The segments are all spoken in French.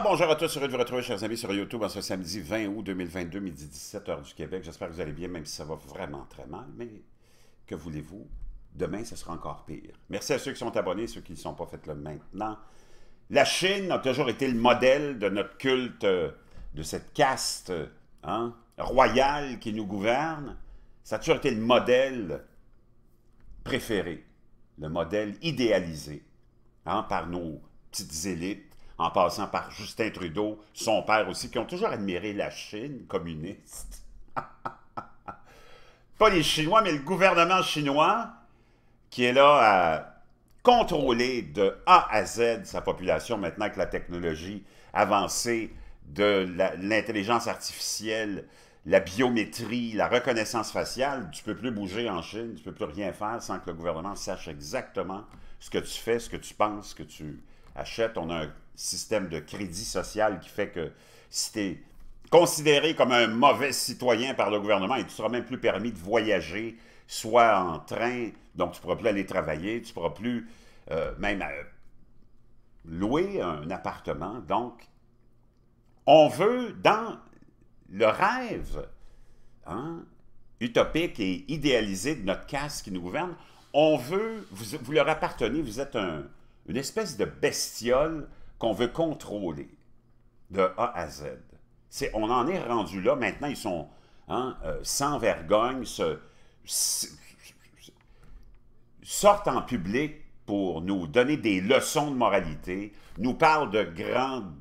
bonjour à tous, heureux de vous retrouver, chers amis, sur YouTube en ce samedi 20 août 2022, midi 17 heures du Québec. J'espère que vous allez bien, même si ça va vraiment très mal, mais que voulez-vous? Demain, ce sera encore pire. Merci à ceux qui sont abonnés, ceux qui ne sont pas faits le maintenant. La Chine a toujours été le modèle de notre culte, euh, de cette caste euh, hein, royale qui nous gouverne. Ça a toujours été le modèle préféré, le modèle idéalisé hein, par nos petites élites en passant par Justin Trudeau, son père aussi, qui ont toujours admiré la Chine communiste. Pas les Chinois, mais le gouvernement chinois qui est là à contrôler de A à Z sa population maintenant que la technologie avancée de l'intelligence artificielle, la biométrie, la reconnaissance faciale, tu ne peux plus bouger en Chine, tu ne peux plus rien faire sans que le gouvernement sache exactement ce que tu fais, ce que tu penses, ce que tu achètes. On a un système de crédit social qui fait que si tu es considéré comme un mauvais citoyen par le gouvernement, et tu seras même plus permis de voyager, soit en train, donc tu ne pourras plus aller travailler, tu ne pourras plus euh, même euh, louer un appartement. Donc, on veut, dans le rêve hein, utopique et idéalisé de notre caste qui nous gouverne, on veut, vous, vous leur appartenez, vous êtes une espèce de bestiole qu'on veut contrôler de A à Z. on en est rendu là. Maintenant, ils sont hein, euh, sans vergogne, sortent en public pour nous donner des leçons de moralité, nous parlent de grandes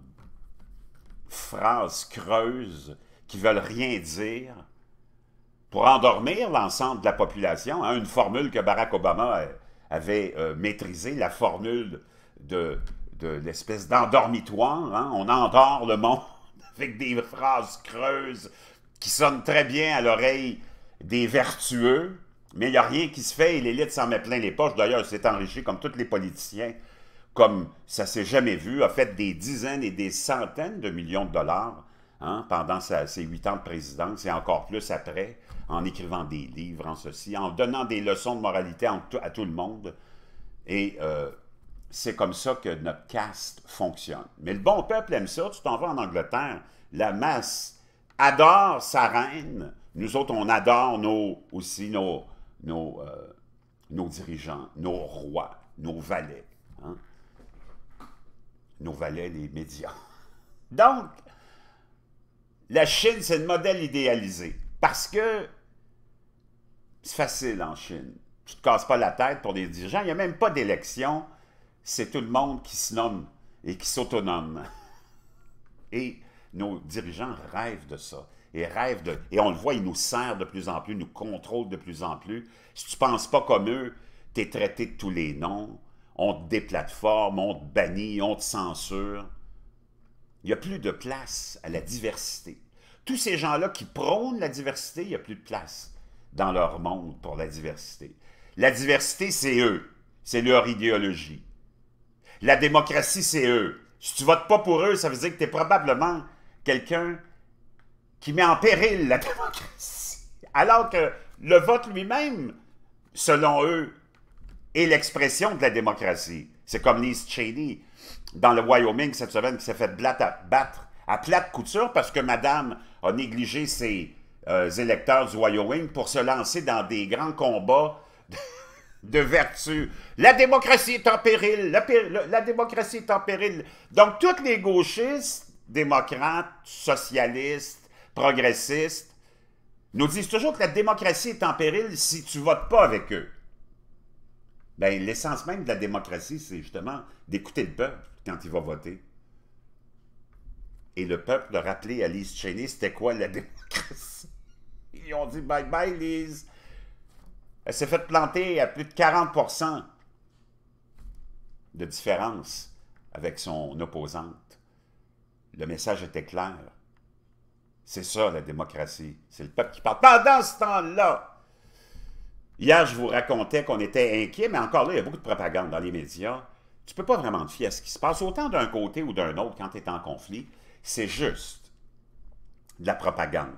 phrases creuses qui veulent rien dire pour endormir l'ensemble de la population. Hein, une formule que Barack Obama avait euh, maîtrisée, la formule de de l'espèce d'endormitoire. Hein. On endort le monde avec des phrases creuses qui sonnent très bien à l'oreille des vertueux, mais il n'y a rien qui se fait et l'élite s'en met plein les poches. D'ailleurs, s'est enrichi comme tous les politiciens, comme ça s'est jamais vu, a fait des dizaines et des centaines de millions de dollars hein, pendant ses huit ans de présidence et encore plus après, en écrivant des livres, en ceci, en donnant des leçons de moralité à tout le monde. Et euh, c'est comme ça que notre caste fonctionne. Mais le bon peuple aime ça. Tu t'en vas en Angleterre, la masse adore sa reine. Nous autres, on adore aussi euh, nos, dirigeants, nos rois, nos valets. Hein. Nos valets, les médias. Donc, la Chine, c'est le modèle idéalisé. Parce que c'est facile en Chine. Tu ne te casses pas la tête pour des dirigeants. Il n'y a même pas d'élection c'est tout le monde qui se nomme et qui s'autonome. Et nos dirigeants rêvent de ça. Et rêvent de. Et on le voit, ils nous serrent de plus en plus, nous contrôlent de plus en plus. Si tu ne penses pas comme eux, tu es traité de tous les noms. On te déplateforme, on te bannit, on te censure. Il n'y a plus de place à la diversité. Tous ces gens-là qui prônent la diversité, il n'y a plus de place dans leur monde pour la diversité. La diversité, c'est eux. C'est leur idéologie. La démocratie, c'est eux. Si tu votes pas pour eux, ça veut dire que tu es probablement quelqu'un qui met en péril la démocratie. Alors que le vote lui-même, selon eux, est l'expression de la démocratie. C'est comme Liz Cheney dans le Wyoming cette semaine qui s'est fait battre à plate couture parce que madame a négligé ses euh, électeurs du Wyoming pour se lancer dans des grands combats de vertu. La démocratie est en péril. La, démocratie est en péril. Donc, tous les gauchistes, démocrates, socialistes, progressistes, nous disent toujours que la démocratie est en péril si tu votes pas avec eux. Ben, l'essence même de la démocratie, c'est justement d'écouter le peuple quand il va voter. Et le peuple a rappelé à Lise Cheney, c'était quoi la démocratie? Ils ont dit bye bye, Lise. Elle s'est fait planter à plus de 40 de différence avec son opposante. Le message était clair. C'est ça la démocratie. C'est le peuple qui parle. Pendant ce temps-là, hier, je vous racontais qu'on était inquiet, mais encore là, il y a beaucoup de propagande dans les médias. Tu ne peux pas vraiment te fier à ce qui se passe, autant d'un côté ou d'un autre quand tu es en conflit. C'est juste de la propagande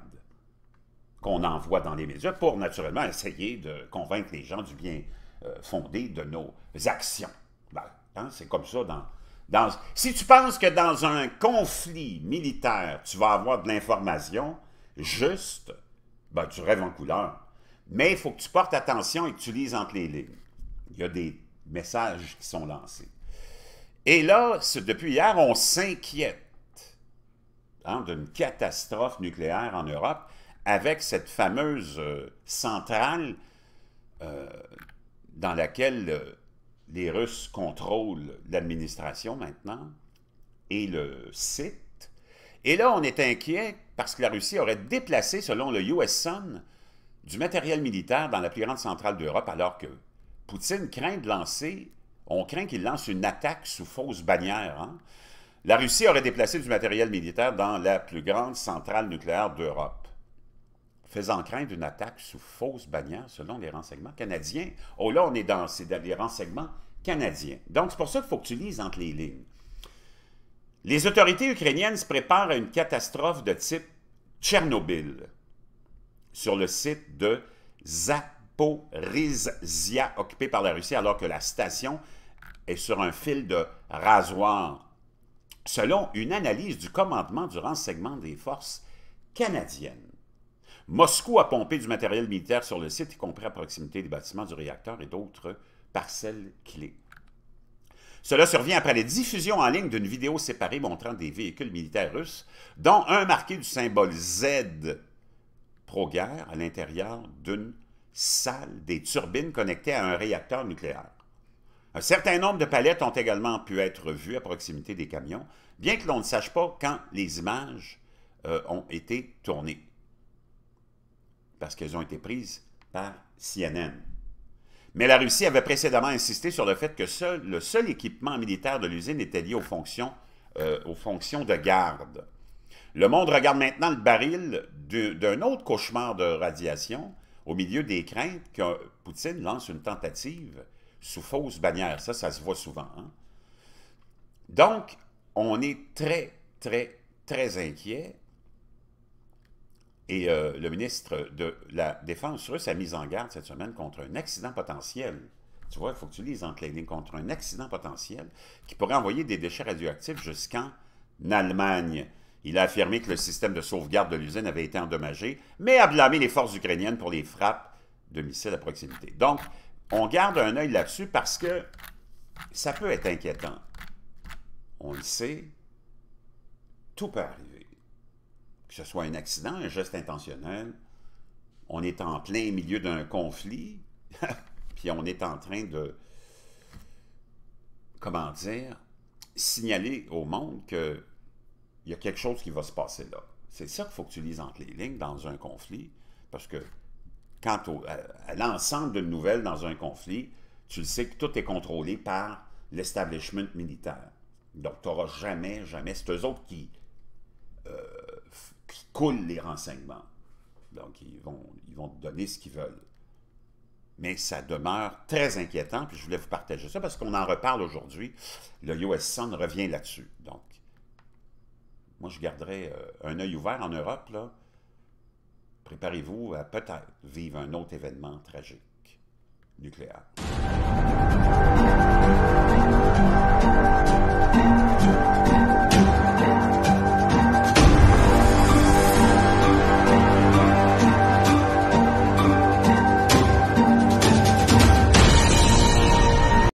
qu'on envoie dans les médias pour naturellement essayer de convaincre les gens du bien euh, fondé de nos actions. Ben, hein, c'est comme ça dans, dans... Si tu penses que dans un conflit militaire, tu vas avoir de l'information juste, ben, tu rêves en couleur. Mais il faut que tu portes attention et que tu lises entre les lignes. Il y a des messages qui sont lancés. Et là, depuis hier, on s'inquiète hein, d'une catastrophe nucléaire en Europe avec cette fameuse euh, centrale euh, dans laquelle euh, les Russes contrôlent l'administration maintenant et le site. Et là, on est inquiet parce que la Russie aurait déplacé, selon le US Sun, du matériel militaire dans la plus grande centrale d'Europe, alors que Poutine craint de lancer, on craint qu'il lance une attaque sous fausse bannière. Hein. La Russie aurait déplacé du matériel militaire dans la plus grande centrale nucléaire d'Europe faisant crainte d'une attaque sous fausse bannière, selon les renseignements canadiens. Oh là, on est dans, ces les renseignements canadiens. Donc, c'est pour ça qu'il faut que tu lises entre les lignes. Les autorités ukrainiennes se préparent à une catastrophe de type Tchernobyl sur le site de Zaporizhia, occupé par la Russie, alors que la station est sur un fil de rasoir. Selon une analyse du commandement du renseignement des forces canadiennes, Moscou a pompé du matériel militaire sur le site, y compris à proximité des bâtiments du réacteur et d'autres parcelles clés. Cela survient après la diffusion en ligne d'une vidéo séparée montrant des véhicules militaires russes, dont un marqué du symbole Z pro-guerre à l'intérieur d'une salle des turbines connectées à un réacteur nucléaire. Un certain nombre de palettes ont également pu être vues à proximité des camions, bien que l'on ne sache pas quand les images euh, ont été tournées parce qu'elles ont été prises par CNN. Mais la Russie avait précédemment insisté sur le fait que le seul équipement militaire de l'usine était lié aux fonctions, euh, de garde. Le monde regarde maintenant le baril d'un autre cauchemar de radiation au milieu des craintes que Poutine lance une tentative sous fausse bannière. Ça, ça se voit souvent. Hein. Donc, on est très, très, très inquiet et euh, le ministre de la Défense russe a mis en garde cette semaine contre un accident potentiel. Tu vois, il faut que tu lises en les contre un accident potentiel qui pourrait envoyer des déchets radioactifs jusqu'en Allemagne. Il a affirmé que le système de sauvegarde de l'usine avait été endommagé, mais a blâmé les forces ukrainiennes pour les frappes de missiles à proximité. Donc, on garde un œil là-dessus parce que ça peut être inquiétant. On le sait, tout peut arriver que ce soit un accident, un geste intentionnel, on est en plein milieu d'un conflit, puis on est en train de, comment dire, signaler au monde qu'il y a quelque chose qui va se passer là. C'est ça qu'il faut que tu lises entre les lignes dans un conflit, parce que quant à, l'ensemble de nouvelles dans un conflit, tu le sais que tout est contrôlé par l'establishment militaire. Donc, tu n'auras jamais, jamais, c'est eux autres qui euh, coulent les renseignements. Donc, ils vont, ils vont donner ce qu'ils veulent. Mais ça demeure très inquiétant, puis je voulais vous partager ça parce qu'on en reparle aujourd'hui. Le US revient là-dessus. Donc, moi, je garderai euh, un œil ouvert en Europe. Là. Préparez-vous à peut-être vivre un autre événement tragique nucléaire.